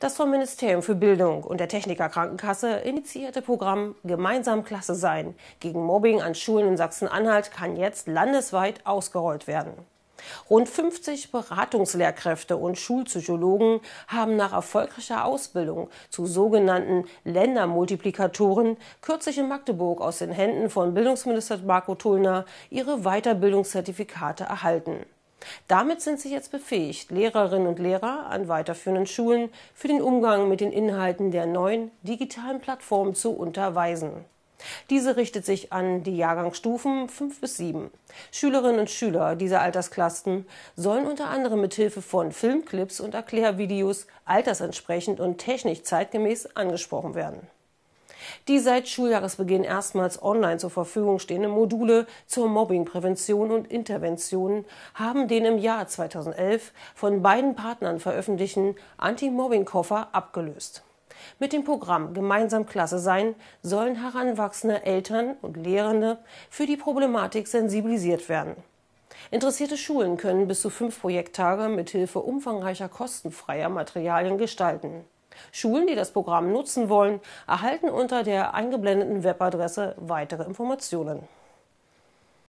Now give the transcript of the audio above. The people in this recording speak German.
Das vom Ministerium für Bildung und der Techniker Krankenkasse initiierte Programm Gemeinsam Klasse sein gegen Mobbing an Schulen in Sachsen-Anhalt kann jetzt landesweit ausgerollt werden. Rund 50 Beratungslehrkräfte und Schulpsychologen haben nach erfolgreicher Ausbildung zu sogenannten Ländermultiplikatoren kürzlich in Magdeburg aus den Händen von Bildungsminister Marco Tullner ihre Weiterbildungszertifikate erhalten. Damit sind sie jetzt befähigt, Lehrerinnen und Lehrer an weiterführenden Schulen für den Umgang mit den Inhalten der neuen digitalen Plattform zu unterweisen. Diese richtet sich an die Jahrgangsstufen 5 bis 7. Schülerinnen und Schüler dieser Altersklassen sollen unter anderem mithilfe von Filmclips und Erklärvideos altersentsprechend und technisch zeitgemäß angesprochen werden die seit Schuljahresbeginn erstmals online zur Verfügung stehenden Module zur Mobbingprävention und Intervention haben den im Jahr 2011 von beiden Partnern veröffentlichten Anti-Mobbing-Koffer abgelöst. Mit dem Programm Gemeinsam Klasse sein sollen heranwachsende Eltern und Lehrende für die Problematik sensibilisiert werden. Interessierte Schulen können bis zu fünf Projekttage mithilfe umfangreicher kostenfreier Materialien gestalten. Schulen, die das Programm nutzen wollen, erhalten unter der eingeblendeten Webadresse weitere Informationen.